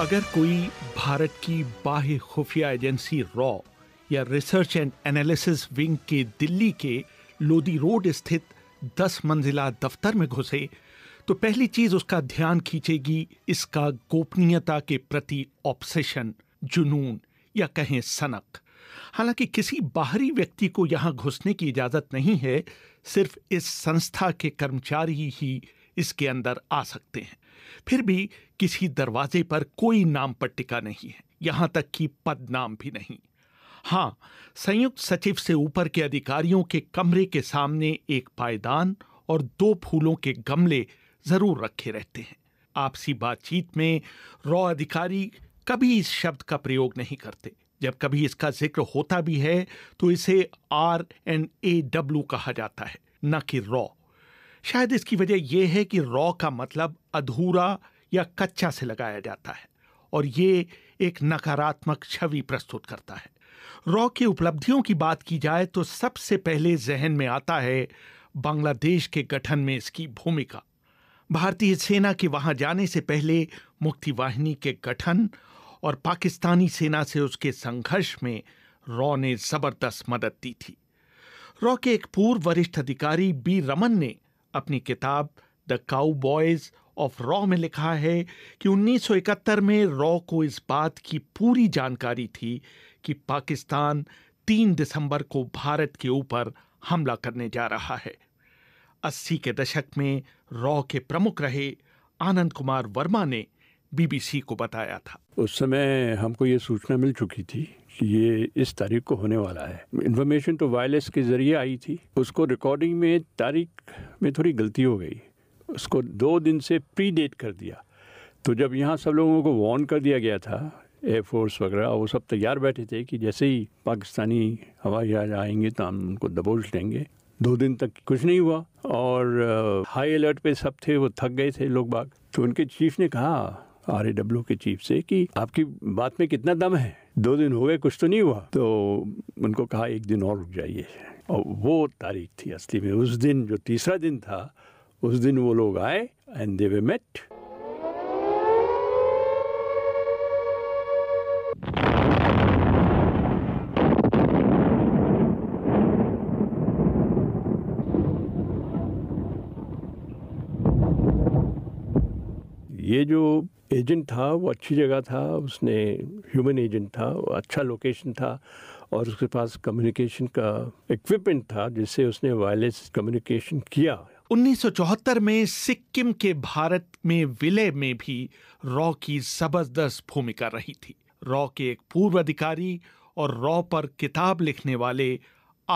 अगर कोई भारत की बाह्य खुफिया एजेंसी रॉ या रिसर्च एंड एनालिसिस विंग के दिल्ली के लोधी रोड स्थित दस मंजिला दफ्तर में घुसे तो पहली चीज उसका ध्यान खींचेगी इसका गोपनीयता के प्रति ऑप्शन जुनून या कहें सनक हालांकि किसी बाहरी व्यक्ति को यहां घुसने की इजाजत नहीं है सिर्फ इस संस्था के कर्मचारी ही इसके अंदर आ सकते हैं फिर भी किसी दरवाजे पर कोई नाम पट्टिका नहीं है यहां तक कि पद नाम भी नहीं हां संयुक्त सचिव से ऊपर के अधिकारियों के कमरे के सामने एक पायदान और दो फूलों के गमले जरूर रखे रहते हैं आपसी बातचीत में रॉ अधिकारी कभी इस शब्द का प्रयोग नहीं करते जब कभी इसका जिक्र होता भी है तो इसे आर एन ए डब्ल्यू कहा जाता है न कि रॉ शायद इसकी वजह यह है कि रॉ का मतलब अधूरा या कच्चा से लगाया जाता है और ये एक नकारात्मक छवि प्रस्तुत करता है रॉ की उपलब्धियों की बात की जाए तो सबसे पहले जहन में आता है बांग्लादेश के गठन में इसकी भूमिका भारतीय सेना के वहां जाने से पहले मुक्ति वाहिनी के गठन और पाकिस्तानी सेना से उसके संघर्ष में रॉ ने जबरदस्त मदद दी थी रॉ के एक पूर्व वरिष्ठ अधिकारी बी रमन ने अपनी किताब द काउ बॉयज ऑफ रॉ में लिखा है कि 1971 में रॉ को इस बात की पूरी जानकारी थी कि पाकिस्तान 3 दिसंबर को भारत के ऊपर हमला करने जा रहा है 80 के दशक में रॉ के प्रमुख रहे आनंद कुमार वर्मा ने बीबीसी को बताया था उस समय हमको ये सूचना मिल चुकी थी कि ये इस तारीख को होने वाला है इन्फॉर्मेशन तो वायरलेस के ज़रिए आई थी उसको रिकॉर्डिंग में तारीख में थोड़ी गलती हो गई उसको दो दिन से प्री डेट कर दिया तो जब यहाँ सब लोगों को वार्न कर दिया गया था एयरफोर्स वगैरह वो सब तैयार बैठे थे कि जैसे ही पाकिस्तानी हवाई जहाज आएंगे तो हम उनको दबोच लेंगे दो दिन तक कुछ नहीं हुआ और हाई uh, अलर्ट पे सब थे वो थक गए थे लोग बाग तो उनके चीफ ने कहा आर के चीफ से कि आपकी बात में कितना दम है दो दिन हो गए कुछ तो नहीं हुआ तो उनको कहा एक दिन और रुक जाइए और वो तारीख थी असली में उस दिन जो तीसरा दिन था उस दिन वो लोग आए एंड दे मेट ये जो एजेंट था वो अच्छी जगह था उसने ह्यूमन एजेंट था अच्छा लोकेशन था और उसके पास कम्युनिकेशन का इक्विपमेंट था जिससे उसने वायरलेस कम्युनिकेशन किया 1974 में सिक्किम के भारत में विलय में भी रॉ की जबरदस्त भूमिका रही थी रॉ के एक पूर्व अधिकारी और रॉ पर किताब लिखने वाले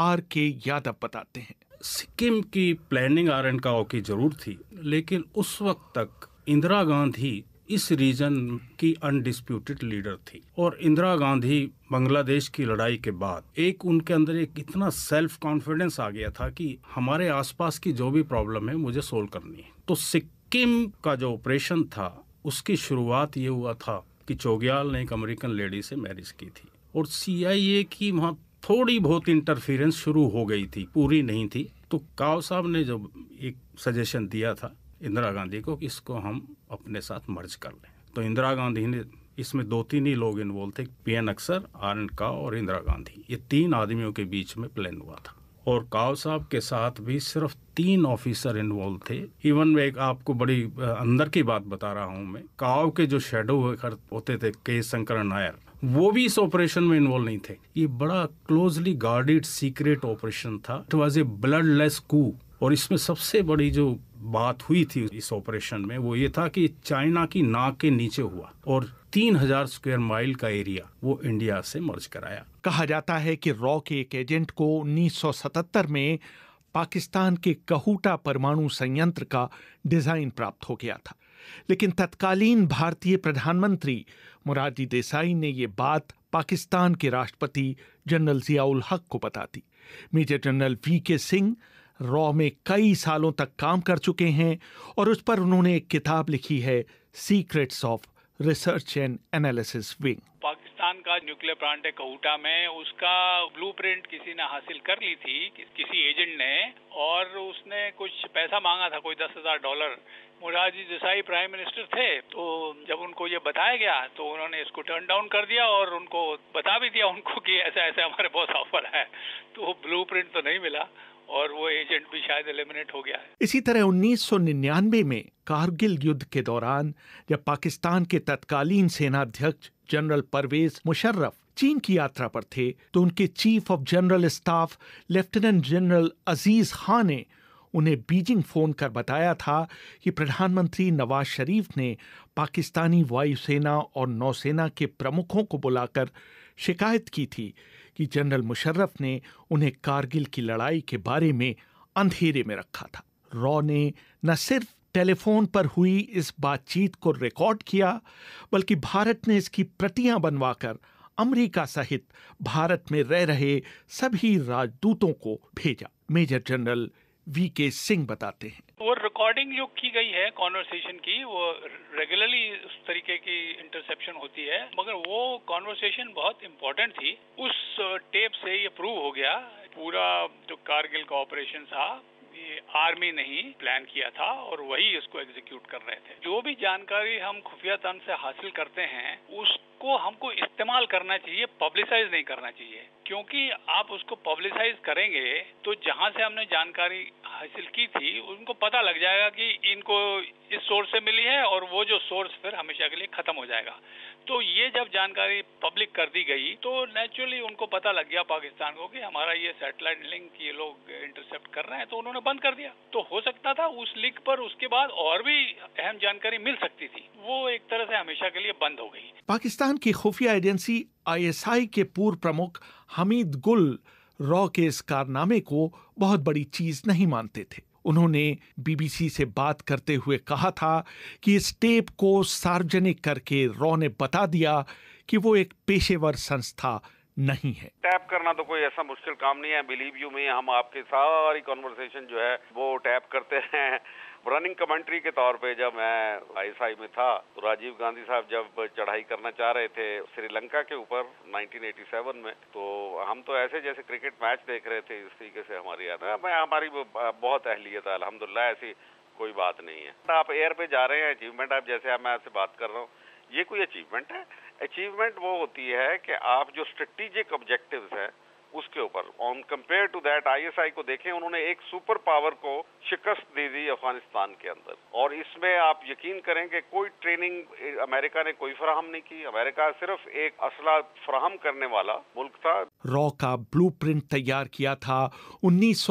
आर के यादव बताते हैं सिक्किम की प्लानिंग आर एंड काओ की जरूर थी लेकिन उस वक्त तक इंदिरा गांधी इस रीजन की अनडिस्प्यूटेड लीडर थी और इंदिरा गांधी बांग्लादेश की लड़ाई के बाद एक उनके अंदर एक इतना सेल्फ कॉन्फिडेंस आ गया था कि हमारे आसपास की जो भी प्रॉब्लम है मुझे सोल्व करनी है तो सिक्किम का जो ऑपरेशन था उसकी शुरुआत ये हुआ था कि चोगियाल ने एक अमेरिकन लेडी से मैरिज की थी और सीआईए की वहाँ थोड़ी बहुत इंटरफेरेंस शुरू हो गई थी पूरी नहीं थी तो काव साहब ने जब एक सजेशन दिया था इंदिरा गांधी को कि इसको हम अपने साथ मर्ज कर लें तो इंदिरा गांधी ने इसमें दो तीन ही लोग इन्वॉल्व थे P N Haksar R N Kao और इंदिरा गांधी ये तीन आदमियों के बीच में प्लान हुआ था और काव साहब के साथ भी सिर्फ तीन ऑफिसर इन्वॉल्व थे इवन मैं एक आपको बड़ी अंदर की बात बता रहा हूँ मैं काव के जो शेडो होते थे के शंकर नायर वो भी इस ऑपरेशन में इन्वॉल्व नहीं थे ये बड़ा क्लोजली गार्डेड सीक्रेट ऑपरेशन था it was a blood coup और इसमें सबसे बड़ी जो बात हुई थी इस ऑपरेशन में वो ये था कि चाइना की नाक के नीचे हुआ और 3000 स्क्वायर माइल का एरिया वो इंडिया से मर्ज कराया कहा जाता है कि रॉ के एक एजेंट को 1977 में पाकिस्तान के कहूटा परमाणु संयंत्र का डिजाइन प्राप्त हो गया था लेकिन तत्कालीन भारतीय प्रधानमंत्री मुरारजी देसाई ने ये बात पाकिस्तान के राष्ट्रपति जनरल जियाउल हक को बता दी मेजर जनरल वी के सिंह रॉ में कई सालों तक काम कर चुके हैं और उस पर उन्होंने एक किताब लिखी है Secrets of Research and analysis Wing Pakistan का न्यूक्लियर प्लांट है कहूटा में उसका ब्लूप्रिंट किसी ने हासिल कर ली थी कि, किसी एजेंट ने और उसने कुछ पैसा मांगा था कोई दस हजार dollar Morarji Desai prime minister थे तो जब उनको ये बताया गया तो उन्होंने इसको टर्न डाउन कर दिया और उनको बता भी दिया उनको कि ऐसा ऐसा हमारे बहुत ऑफर है तो ब्लू तो नहीं मिला और वो एजेंट भी शायद एलिमिनेट हो गया है इसी तरह 1999 में कारगिल युद्ध के दौरान जब पाकिस्तान के तत्कालीन सेना अध्यक्ष जनरल परवेज मुशर्रफ चीन की यात्रा पर थे तो उनके chief of general staff lieutenant general Aziz Khan ने उन्हें बीजिंग फोन कर बताया था कि प्रधानमंत्री नवाज शरीफ ने पाकिस्तानी वायुसेना और नौसेना के प्रमुखों को बुलाकर शिकायत की थी कि जनरल मुशर्रफ ने उन्हें कारगिल की लड़ाई के बारे में अंधेरे में रखा था रॉ ने न सिर्फ टेलीफोन पर हुई इस बातचीत को रिकॉर्ड किया बल्कि भारत ने इसकी प्रतियां बनवाकर अमेरिका सहित भारत में रह रहे सभी राजदूतों को भेजा मेजर जनरल वी के सिंह बताते हैं वो रिकॉर्डिंग जो की गई है कॉन्वर्सेशन की वो रेगुलरली उस तरीके की इंटरसेप्शन होती है मगर वो कॉन्वर्सेशन बहुत इम्पोर्टेंट थी उस टेप से ये प्रूव हो गया पूरा जो कारगिल का ऑपरेशन था ये आर्मी ने ही प्लान किया था और वही इसको एग्जीक्यूट कर रहे थे जो भी जानकारी हम खुफिया तन से हासिल करते हैं उसको हमको इस्तेमाल करना चाहिए पब्लिसाइज नहीं करना चाहिए क्योंकि आप उसको पब्लिसाइज करेंगे तो जहां से हमने जानकारी हासिल की थी उनको पता लग जाएगा कि इनको इस सोर्स से मिली है और वो जो सोर्स फिर हमेशा के लिए खत्म हो जाएगा तो ये जब जानकारी पब्लिक कर दी गई तो नेचुरली उनको पता लग गया पाकिस्तान को कि हमारा ये सैटेलाइट लिंक ये लोग इंटरसेप्ट कर रहे हैं तो उन्होंने बंद कर दिया तो हो सकता था उस लिंक पर उसके बाद और भी अहम जानकारी मिल सकती थी वो एक तरह से हमेशा के लिए बंद हो गई पाकिस्तान की खुफिया एजेंसी आईएसआई के पूर्व प्रमुख हमीद गुल रॉ के इस कारनामे को बहुत बड़ी चीज नहीं मानते थे उन्होंने बीबीसी से बात करते हुए कहा था कि इस टेप को सार्वजनिक करके रॉ ने बता दिया कि वो एक पेशेवर संस्था नहीं है टैप करना तो कोई ऐसा मुश्किल काम नहीं है बिलीव यू में हम आपके सारी कॉन्वर्सेशन जो है वो टैप करते हैं रनिंग कमेंट्री के तौर पे जब मैं आईएसआई में था तो राजीव गांधी साहब जब चढ़ाई करना चाह रहे थे श्रीलंका के ऊपर 1987 में तो हम तो ऐसे जैसे क्रिकेट मैच देख रहे थे इस तरीके से हमारी याद है मैं हमारी बहुत अहलियत है अलहमदुल्ला ऐसी कोई बात नहीं है आप एयर पे जा रहे हैं अचीवमेंट आप जैसे आप मैं आपसे बात कर रहा हूँ ये कोई अचीवमेंट है अचीवमेंट वो होती है कि आप जो स्ट्रेटिजिक ऑब्जेक्टिव्स हैं उसके ऊपर on compare to that ISI को देखें उन्होंने एक सुपर पावर को शिकस्त दे दी अफगानिस्तान के अंदर और इसमें आप यकीन करें कि कोई ट्रेनिंग अमेरिका ने कोई फराहम नहीं की अमेरिका सिर्फ एक असला फराहम करने वाला मुल्क था रॉ का ब्लू तैयार किया था उन्नीस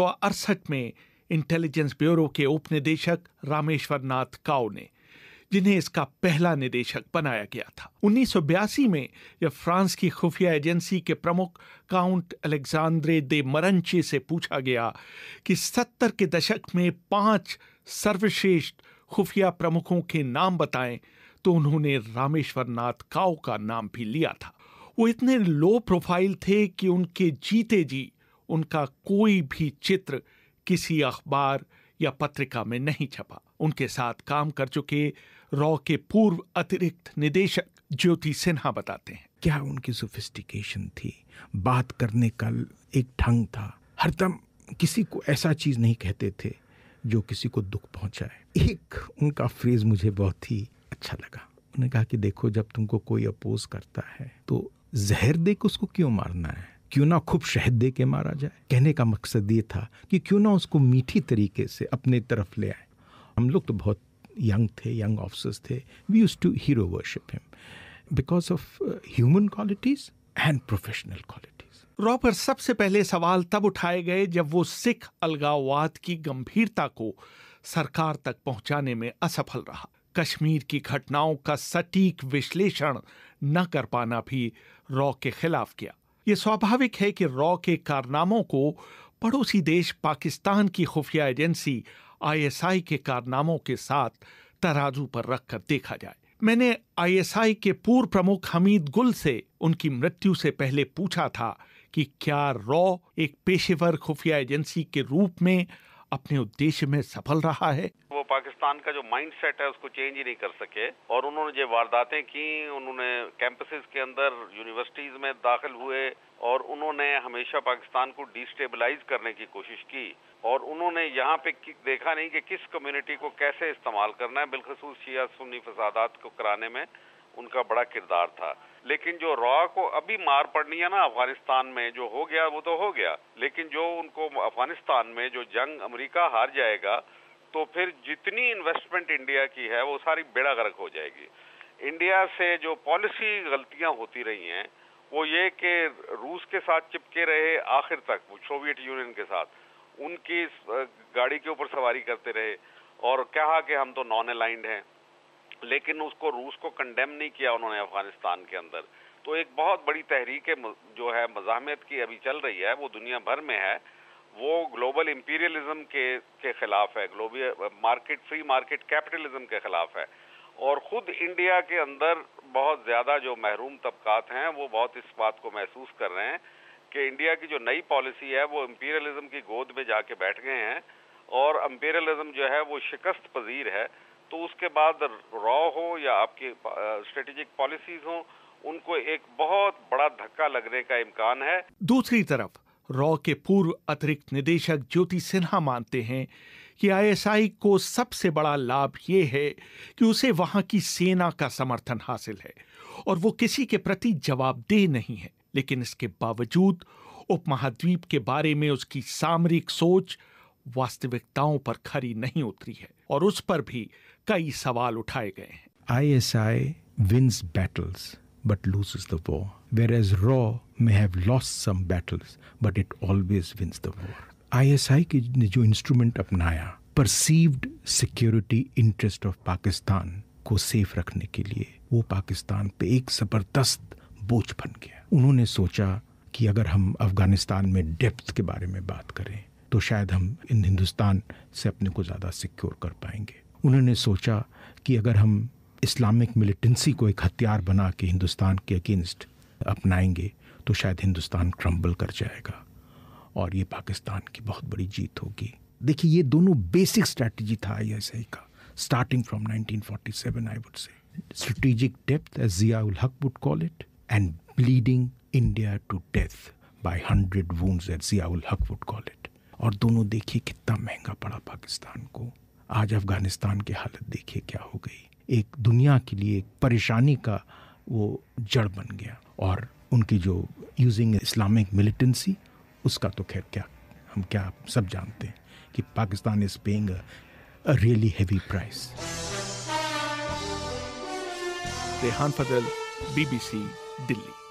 में इंटेलिजेंस ब्यूरो के उपनिदेशक रामेश्वर नाथ काव ने जिन्हें इसका पहला निदेशक बनाया गया था उन्नीस में जब फ्रांस की खुफिया एजेंसी के प्रमुख काउंट अलेक्सांद्रे दे मरंचे से पूछा गया कि सत्तर के दशक में पांच सर्वश्रेष्ठ खुफिया प्रमुखों के नाम बताएं तो उन्होंने रामेश्वर नाथ काव का नाम भी लिया था वो इतने लो प्रोफाइल थे कि उनके जीते जी उनका कोई भी चित्र किसी अखबार या पत्रिका में नहीं छपा उनके साथ काम कर चुके रॉ के पूर्व अतिरिक्त निदेशक ज्योति सिन्हा बताते हैं क्या उनकी सोफिस्टिकेशन थी बात करने का एक ढंग था हरदम किसी को ऐसा चीज नहीं कहते थे जो किसी को दुख पहुंचाए एक उनका फ्रेज मुझे बहुत ही अच्छा लगा उन्होंने कहा कि देखो जब तुमको कोई अपोज करता है तो जहर दे उसको क्यों मारना है क्यों ना खूब शहद दे के मारा जाए कहने का मकसद ये था कि क्यों ना उसको मीठी तरीके से अपने तरफ ले आए हम लोग तो बहुत यंग थे यंग ऑफिसर्स थे we use to hero worship him because of human qualities and professional qualities रॉपर सबसे पहले सवाल तब उठाए गए जब वो सिख अलगाववाद की गंभीरता को सरकार तक पहुंचाने में असफल रहा कश्मीर की घटनाओं का सटीक विश्लेषण न कर पाना भी रॉ के खिलाफ किया ये स्वाभाविक है कि रॉ के कारनामों को पड़ोसी देश पाकिस्तान की खुफिया एजेंसी आईएसआई के कारनामों के साथ तराजू पर रखकर देखा जाए मैंने आईएसआई के पूर्व प्रमुख हमीद गुल से उनकी मृत्यु से पहले पूछा था कि क्या रॉ एक पेशेवर खुफिया एजेंसी के रूप में अपने उद्देश्य में सफल रहा है पाकिस्तान का जो माइंड सेट है उसको चेंज ही नहीं कर सके और उन्होंने जो वारदातें की उन्होंने कैंपसेस के अंदर यूनिवर्सिटीज में दाखिल हुए और उन्होंने हमेशा पाकिस्तान को डिस्टेबलाइज करने की कोशिश की और उन्होंने यहाँ पे देखा नहीं कि किस कम्युनिटी को कैसे इस्तेमाल करना है बिलखसूस शिया सुन्नी फसादात को कराने में उनका बड़ा किरदार था लेकिन जो रॉ को अभी मार पड़नी है ना अफगानिस्तान में जो हो गया वो तो हो गया लेकिन जो उनको अफगानिस्तान में जो जंग अमेरिका हार जाएगा तो फिर जितनी इन्वेस्टमेंट इंडिया की है वो सारी बेड़ा गर्क हो जाएगी इंडिया से जो पॉलिसी गलतियां होती रही हैं वो ये कि रूस के साथ चिपके रहे आखिर तक सोवियत यूनियन के साथ उनकी गाड़ी के ऊपर सवारी करते रहे और कहा कि हम तो नॉन अलाइंड हैं लेकिन उसको रूस को कंडेम नहीं किया उन्होंने अफगानिस्तान के अंदर तो एक बहुत बड़ी तहरीक जो है मजाहमत की अभी चल रही है वो दुनिया भर में है वो ग्लोबल इम्पीरियलिज्म के के खिलाफ है global market free market capitalism के खिलाफ है और ख़ुद इंडिया के अंदर बहुत ज़्यादा जो महरूम तबकात हैं वो बहुत इस बात को महसूस कर रहे हैं कि इंडिया की जो नई पॉलिसी है वो इम्पीरियलिज्म की गोद में जाके बैठ गए हैं और इम्पीरियलिज्म जो है वो शिकस्त पजीर है तो उसके बाद रॉ हो या आपकी स्ट्रेटेजिक पॉलिसीज हों उनको एक बहुत बड़ा धक्का लगने का इम्कान है दूसरी तरफ रॉ के पूर्व अतिरिक्त निदेशक ज्योति सिन्हा मानते हैं कि आईएसआई को सबसे बड़ा लाभ ये है कि उसे वहां की सेना का समर्थन हासिल है और वो किसी के प्रति जवाबदेह नहीं है लेकिन इसके बावजूद उपमहाद्वीप के बारे में उसकी सामरिक सोच वास्तविकताओं पर खरी नहीं उतरी है और उस पर भी कई सवाल उठाए गए हैं I wins battles but lose the war whereas रॉ may have lost some battles, but it always wins the war. ISI ने जो इंस्ट्रूमेंट अपनाया perceived security interest of Pakistan को सेफ रखने के लिए वो पाकिस्तान पे एक ज़बरदस्त बोझ बन गया उन्होंने सोचा कि अगर हम अफ़गानिस्तान में डेप्थ के बारे में बात करें तो शायद हम इन हिंदुस्तान से अपने को ज़्यादा सिक्योर कर पाएंगे उन्होंने सोचा कि अगर हम इस्लामिक मिलिटेंसी को एक हथियार बना के हिंदुस्तान के अगेंस्ट अपनाएंगे तो शायद हिंदुस्तान क्रम्बल कर जाएगा और ये पाकिस्तान की बहुत बड़ी जीत होगी देखिए ये दोनों बेसिक स्ट्रैटेजी था आई का starting from 1947, से strategic depth as Zia ul Haq would call it and bleeding India to death by hundred 100 as Zia ul Haq would call it और दोनों देखिए कितना महंगा पड़ा पाकिस्तान को आज अफगानिस्तान की हालत देखिए क्या हो गई एक दुनिया के लिए एक परेशानी का वो जड़ बन गया और उनकी जो यूजिंग इस्लामिक मिलिटेंसी उसका तो खैर क्या हम क्या सब जानते हैं कि Pakistan is paying really heavy price Rehan Fazal BBC Delhi